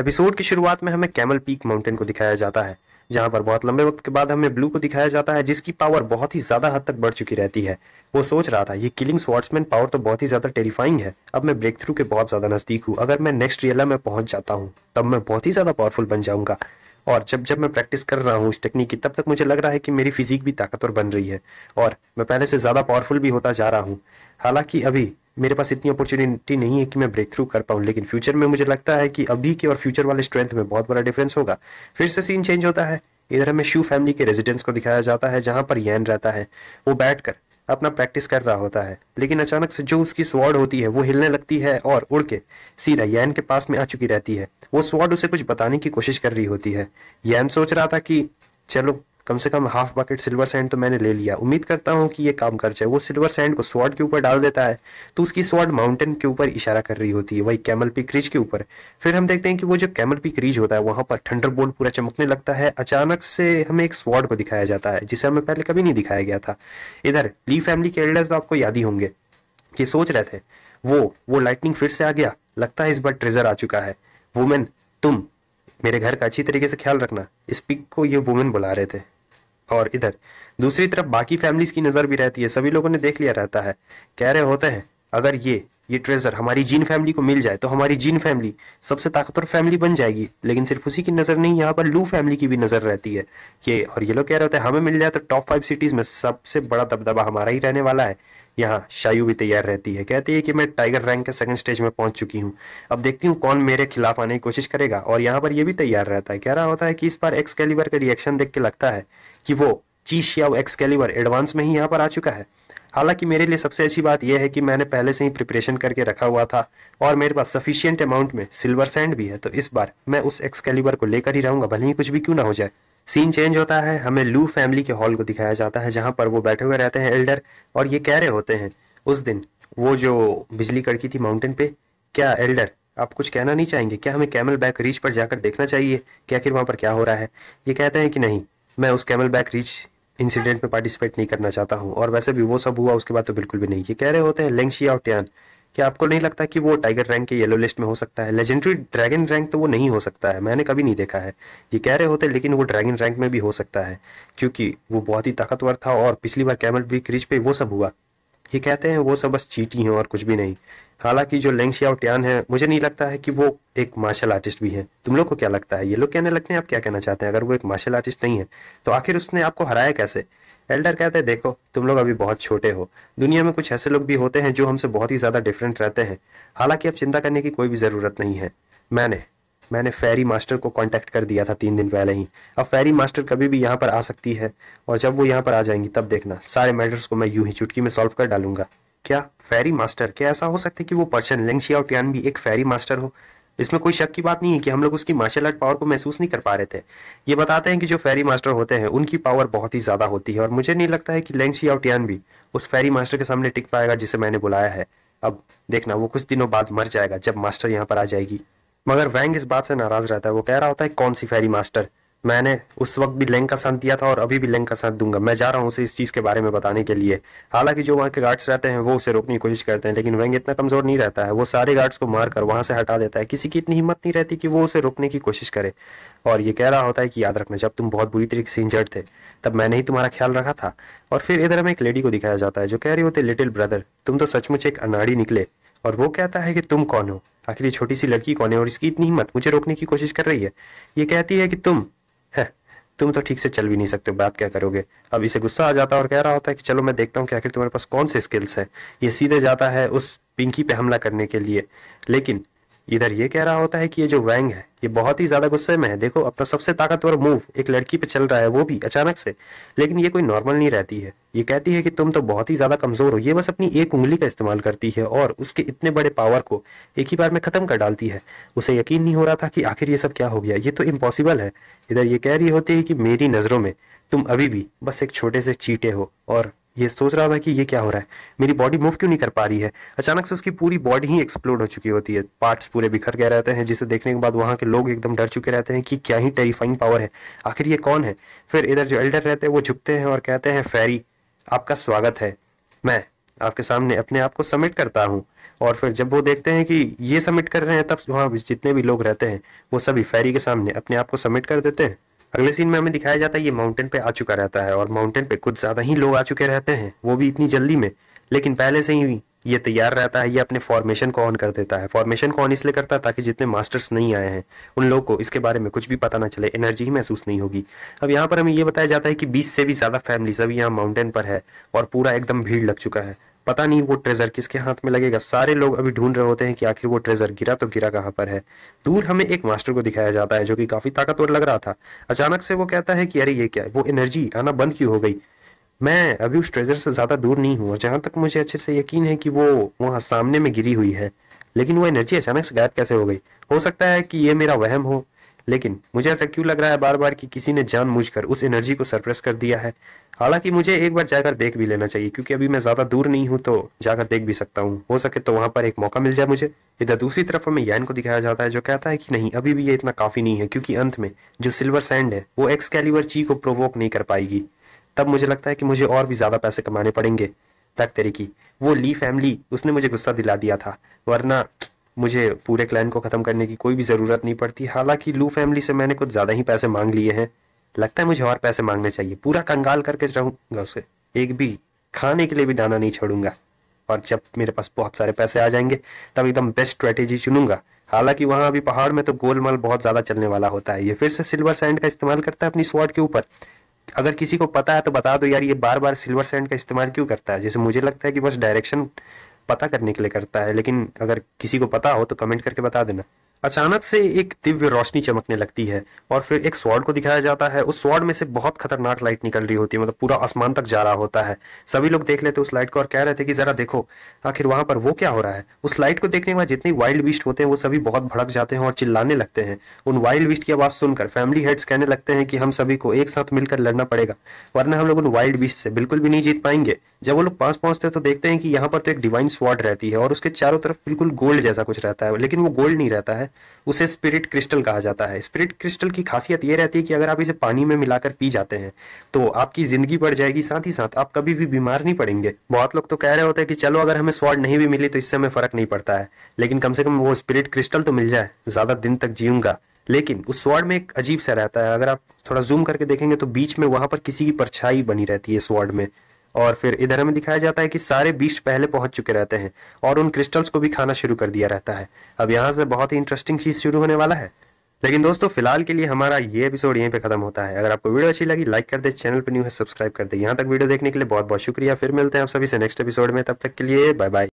episode की शुरुआत में हमें कैमल पीक माउंटेन को दिखाया जाता है जहां पर बहुत लंबे वक्त के बाद हमें ब्लू को दिखाया जाता है जिसकी पावर बहुत ही ज्यादा हद तक बढ़ चुकी रहती है वो सोच रहा था ये किलिंग स्वॉर्ट्समैन पावर तो बहुत ही ज्यादा टेरिफाइंग है अब मैं ब्रेक थ्रू के बहुत ज्यादा नजदीक हूँ अगर मैं नेक्स्ट रियला में पहुंच जाता हूँ तब मैं बहुत ही ज्यादा पावरफुल बन जाऊंगा और जब जब मैं प्रैक्टिस कर रहा हूँ इस टेक्निक की तब तक मुझे लग रहा है कि मेरी फिजिक भी ताकतवर बन रही है और मैं पहले से ज्यादा पावरफुल भी होता जा रहा हूँ हालांकि अभी मेरे पास इतनी अपॉर्चुनिटी नहीं है कि मैं ब्रेक थ्रू कर पाऊँ लेकिन फ्यूचर में मुझे लगता है कि अभी के और फ्यूचर वाले स्ट्रेंथ में बहुत बड़ा डिफरेंस होगा फिर से सीन चेंज होता है इधर हमें शू फैमिली के रेजिडेंस को दिखाया जाता है जहां पर यैन रहता है वो बैठकर अपना प्रैक्टिस कर रहा होता है लेकिन अचानक से जो उसकी स्वॉर्ड होती है वो हिलने लगती है और उड़ के सीधा यैन के पास में आ चुकी रहती है वो स्वॉर्ड उसे कुछ बताने की कोशिश कर रही होती है यैन सोच रहा था कि चलो कम से कम हाफ बकेट सिल्वर सैंड तो मैंने ले लिया उम्मीद करता हूँ कि ये काम कर जाए वो सिल्वर सैंड को स्वाड के ऊपर डाल देता है तो उसकी स्वाड माउंटेन के ऊपर इशारा कर रही होती है वही कैमल पीक रिज के ऊपर फिर हम देखते हैं कि वो जो कैमल पीक क्रीज होता है वहाँ पर थंडर बोल्ड पूरा चमकने लगता है अचानक से हमें एक स्वाड को दिखाया जाता है जिसे हमें पहले कभी नहीं दिखाया गया था इधर ली फैमिली के एल्डर तो आपको याद ही होंगे ये सोच रहे थे वो वो लाइटनिंग फिर से आ गया लगता है इस बार ट्रेजर आ चुका है वुमेन तुम मेरे घर का अच्छी तरीके से ख्याल रखना इस पिक को ये वुमेन बुला रहे थे और इधर दूसरी तरफ बाकी फैमिलीज की नज़र भी रहती है सभी लोगों ने देख लिया रहता है कह रहे होते हैं अगर ये ये ट्रेजर हमारी जीन फैमिली को मिल जाए तो हमारी जीन फैमिली सबसे ताकतवर फैमिली बन जाएगी लेकिन सिर्फ उसी की नज़र नहीं यहाँ पर लू फैमिली की भी नज़र रहती है ये और ये लोग कह रहे होते हैं हमें मिल जाए तो टॉप फाइव सिटीज़ में सबसे बड़ा दबदबा हमारा ही रहने वाला है यहाँ शायु भी तैयार रहती है कहती है कि मैं टाइगर रैंक के सेकंड स्टेज में पहुंच चुकी हूँ अब देखती हूँ कौन मेरे खिलाफ आने की कोशिश करेगा और यहाँ पर यह भी तैयार रहता है कह रहा होता है कि इस बार एक्स कैलिवर का रिएक्शन देख के लगता है कि वो चीश या एक्स कैलिवर एडवांस में ही यहाँ पर आ चुका है हालांकि मेरे लिए सबसे अच्छी बात यह है कि मैंने पहले से ही प्रिपरेशन करके रखा हुआ था और मेरे पास सफिशियंट अमाउंट में सिल्वर सैंड भी है तो इस बार मैं उस एक्सकेलिबर को लेकर ही रहूंगा भले ही कुछ भी क्यों ना हो जाए सीन चेंज होता है हमें लू फैमिली के हॉल को दिखाया जाता है जहां पर वो बैठे हुए रहते हैं एल्डर और ये कह रहे होते हैं उस दिन वो जो बिजली कड़की थी माउंटेन पे क्या एल्डर आप कुछ कहना नहीं चाहेंगे क्या हमें कैमल बैक रीच पर जाकर देखना चाहिए क्या आखिर वहां पर क्या हो रहा है ये कहते हैं कि नहीं मैं उस कैमल बैक रीच इंसिडेंट में पार्टिसिपेट नहीं करना चाहता हूँ और वैसे भी वो सब हुआ उसके बाद तो बिल्कुल भी नहीं ये कह रहे होते हैं लेंगशिया और टैन क्या आपको नहीं लगता कि वो टाइगर रैंक के येलो लिस्ट में हो सकता है लेजेंडरी ड्रैगन रैंक तो वो नहीं हो सकता है मैंने कभी नहीं देखा है ये कह रहे होते लेकिन वो ड्रैगन रैंक में भी हो सकता है क्योंकि वो बहुत ही ताकतवर था और पिछली बार कैमल भी क्रिज पे वो सब हुआ ये कहते हैं वो सब बस चीटी हैं और कुछ भी नहीं हालांकि जो लेंग शिया ट्यान है मुझे नहीं लगता है कि वो एक मार्शल आर्टिस्ट भी है तुम लोग को क्या लगता है ये लोग कहने लगते हैं आप क्या कहना चाहते हैं अगर वो एक मार्शल आर्टिस्ट नहीं है तो आखिर उसने आपको हराया कैसे एल्डर कहते हैं देखो तुम लोग अभी बहुत छोटे हो दुनिया में कुछ ऐसे लोग भी होते हैं जो हमसे बहुत ही ज्यादा डिफरेंट रहते हैं हालांकि अब चिंता करने की कोई भी जरूरत नहीं है मैंने मैंने फेरी मास्टर को कांटेक्ट कर दिया था तीन दिन पहले ही अब फेरी मास्टर कभी भी यहाँ पर आ सकती है और जब वो यहाँ पर आ जाएंगी तब देखना सारे मैटर्स को मैं यूं ही चुटकी में सॉल्व कर डालूंगा क्या फेरी मास्टर क्या ऐसा हो सकता है कि वो पर्सन लेंग टियान भी एक फेरी मास्टर हो इसमें कोई शक की बात नहीं है कि हम लोग उसकी मार्शल आर्ट पावर को महसूस नहीं कर पा रहे थे ये बताते हैं कि जो फेरी मास्टर होते हैं उनकी पावर बहुत ही ज्यादा होती है और मुझे नहीं लगता है कि लेंगशी और टियान भी उस फेरी मास्टर के सामने टिक पाएगा जिसे मैंने बुलाया है अब देखना वो कुछ दिनों बाद मर जाएगा जब मास्टर यहाँ पर आ जाएगी मगर वैंग इस बात से नाराज रहता है वो कह रहा होता है कौन सी फेरी मास्टर मैंने उस वक्त भी लैंग का साथ दिया था और अभी भी लैंग का साथ दूंगा मैं जा रहा हूं उसे इस चीज़ के बारे में बताने के लिए हालांकि जो वहाँ के गार्ड्स रहते हैं वो उसे रोकने की कोशिश करते हैं लेकिन वैंग इतना कमज़ोर नहीं रहता है वो सारे गार्ड्स को मारकर वहां से हटा देता है किसी की इतनी हिम्मत नहीं रहती कि वो उसे रोकने की कोशिश करे और ये कह रहा होता है कि याद रखना जब तुम बहुत बुरी तरीके से इंजर्ड थे तब मैंने ही तुम्हारा ख्याल रखा था और फिर इधर हमें एक लेडी को दिखाया जाता है जो कह रही होती लिटिल ब्रदर तुम तो सचमुच एक अनाड़ी निकले और वो कहता है कि तुम कौन हो आखिर ये छोटी सी लड़की कौन है और इसकी इतनी हिम्मत मुझे रोकने की कोशिश कर रही है ये कहती है कि तुम है तुम तो ठीक से चल भी नहीं सकते बात क्या करोगे अब इसे गुस्सा आ जाता है और कह रहा होता है कि चलो मैं देखता हूँ कि आखिर तुम्हारे पास कौन से स्किल्स हैं ये सीधे जाता है उस पिंकी पे हमला करने के लिए लेकिन इधर ये कह रहा होता है कि ये जो वैंग है ये बहुत ही ज्यादा गुस्से में है देखो अपना तो सबसे ताकतवर मूव एक लड़की पे चल रहा है वो भी अचानक से लेकिन ये कोई नॉर्मल नहीं रहती है ये कहती है कि तुम तो बहुत ही ज्यादा कमजोर हो ये बस अपनी एक उंगली का इस्तेमाल करती है और उसके इतने बड़े पावर को एक ही बार में खत्म कर डालती है उसे यकीन नहीं हो रहा था कि आखिर ये सब क्या हो गया ये तो इम्पॉसिबल है इधर ये कह रही होती है कि मेरी नजरों में तुम अभी भी बस एक छोटे से चीटे हो और ये सोच रहा था कि ये क्या हो रहा है मेरी बॉडी मूव क्यों नहीं कर पा रही है अचानक से उसकी पूरी बॉडी ही एक्सप्लोड हो चुकी होती है पार्ट्स पूरे बिखर गए रहते हैं जिसे देखने के बाद वहाँ के लोग एकदम डर चुके रहते हैं कि क्या ही टेरिफाइंग पावर है आखिर ये कौन है फिर इधर जो एल्डर रहते हैं वो झुकते हैं और कहते हैं फेरी आपका स्वागत है मैं आपके सामने अपने आप को सबमिट करता हूँ और फिर जब वो देखते हैं कि ये सबमिट कर रहे हैं तब वहाँ जितने भी लोग रहते हैं वो सभी फेरी के सामने अपने आप को सबमिट कर देते हैं अगले सीन में हमें दिखाया जाता है ये माउंटेन पे आ चुका रहता है और माउंटेन पे कुछ ज्यादा ही लोग आ चुके रहते हैं वो भी इतनी जल्दी में लेकिन पहले से ही ये तैयार रहता है ये अपने फॉर्मेशन को ऑन कर देता है फॉर्मेशन को ऑन इसलिए करता है ताकि जितने मास्टर्स नहीं आए हैं उन लोगों को इसके बारे में कुछ भी पता ना चले एनर्जी ही महसूस नहीं होगी अब यहाँ पर हमें ये बताया जाता है कि बीस से भी ज़्यादा फैमिली अभी यहाँ माउंटेन पर है और पूरा एकदम भीड़ लग चुका है पता नहीं वो ट्रेजर किसके हाथ में लगेगा सारे लोग अभी ढूंढ रहे होते हैं कि आखिर वो ट्रेजर गिरा तो गिरा कहाँ पर है दूर हमें एक मास्टर को दिखाया जाता है जो कि काफी ताकतवर लग रहा था अचानक से वो कहता है कि अरे ये क्या है वो एनर्जी आना बंद क्यों हो गई मैं अभी उस ट्रेजर से ज्यादा दूर नहीं हूँ जहां तक मुझे अच्छे से यकीन है कि वो वहां सामने में गिरी हुई है लेकिन वो एनर्जी अचानक से गायब कैसे हो गई हो सकता है कि ये मेरा वहम हो लेकिन मुझे ऐसा क्यों लग रहा है बार बार कि किसी ने जानबूझकर उस एनर्जी को सरप्रेस कर दिया है हालांकि मुझे एक बार जाकर देख भी लेना चाहिए क्योंकि अभी मैं ज्यादा दूर नहीं हूं तो जाकर देख भी सकता हूँ हो सके तो वहां पर एक मौका मिल जाए मुझे इधर दूसरी तरफ हमें यान को दिखाया जाता है जो कहता है कि नहीं अभी भी ये इतना काफी नहीं है क्योंकि अंत में जो सिल्वर सैंड है वो एक्स ची को प्रोवोक नहीं कर पाएगी तब मुझे लगता है कि मुझे और भी ज्यादा पैसे कमाने पड़ेंगे तक तेरे की वो ली फैमिली उसने मुझे गुस्सा दिला दिया था वरना मुझे पूरे क्लैन को ख़त्म करने की कोई भी ज़रूरत नहीं पड़ती हालांकि लू फैमिली से मैंने कुछ ज़्यादा ही पैसे मांग लिए हैं लगता है मुझे और पैसे मांगने चाहिए पूरा कंगाल करके रहूँगा उसे एक भी खाने के लिए भी दाना नहीं छोड़ूंगा और जब मेरे पास बहुत सारे पैसे आ जाएंगे तब एकदम बेस्ट स्ट्रैटेजी चुनूंगा हालांकि वहाँ अभी पहाड़ में तो गोलमाल बहुत ज़्यादा चलने वाला होता है ये फिर से सिल्वर सैंड का इस्तेमाल करता है अपनी स्वाड के ऊपर अगर किसी को पता है तो बता दो यार ये बार बार सिल्वर सैंड का इस्तेमाल क्यों करता है जैसे मुझे लगता है कि बस डायरेक्शन पता करने के लिए करता है लेकिन अगर किसी को पता हो तो कमेंट करके बता देना अचानक से एक दिव्य रोशनी चमकने लगती है और फिर एक स्वॉर्ड को दिखाया जाता है उस स्वॉर्ड में से बहुत खतरनाक लाइट निकल रही होती है मतलब पूरा आसमान तक जा रहा होता है सभी लोग देख लेते उस लाइट को और कह रहे थे कि जरा देखो आखिर वहां पर वो क्या हो रहा है उस लाइट को देखने के बाद जितने वाइल्ड बीस्ट होते हैं वो सभी बहुत भड़क जाते हैं और चिल्लाने लगते हैं उन वाइल्ड बीस्ट की आवाज सुनकर फैमिली हेड्स कहने लगते हैं कि हम सभी को एक साथ मिलकर लड़ना पड़ेगा वरना हम लोग उन वाइल्ड बीस्ट से बिल्कुल भी नहीं जीत पाएंगे जब वो लोग पास पहुंचते हैं तो देखते हैं कि यहाँ पर तो एक डिवाइन स्वाड रहती है और उसके चारों तरफ बिल्कुल गोल्ड जैसा कुछ रहता है लेकिन वो गोल्ड नहीं रहता है उसे स्पिरिट क्रिस्टल कहा जाता है स्पिरिट क्रिस्टल की खासियत ये रहती है कि अगर आप इसे पानी में मिलाकर पी जाते हैं तो आपकी जिंदगी बढ़ जाएगी साथ ही साथ आप कभी भी बीमार नहीं पड़ेंगे बहुत लोग तो कह रहे होते हैं कि चलो अगर हमें स्वाड नहीं भी मिली तो इससे हमें फर्क नहीं पड़ता है लेकिन कम से कम वो स्पिरिट क्रिस्टल तो मिल जाए ज्यादा दिन तक जीऊंगा लेकिन उस स्वॉर्ड में एक अजीब सा रहता है अगर आप थोड़ा जूम करके देखेंगे तो बीच में वहां पर किसी की परछाई बनी रहती है स्वाड में और फिर इधर हमें दिखाया जाता है कि सारे बीस्ट पहले पहुंच चुके रहते हैं और उन क्रिस्टल्स को भी खाना शुरू कर दिया रहता है अब यहाँ से बहुत ही इंटरेस्टिंग चीज शुरू होने वाला है लेकिन दोस्तों फिलहाल के लिए हमारा ये एपिसोड यहीं पे खत्म होता है अगर आपको वीडियो अच्छी लगी लाइक कर दे चैनल पर न्यू है सब्सक्राइब कर दे यहाँ तक वीडियो देखने के लिए बहुत बहुत शुक्रिया फिर मिलते हैं आप सभी से नेक्स्ट एपिसोड में तब तक के लिए बाय बाय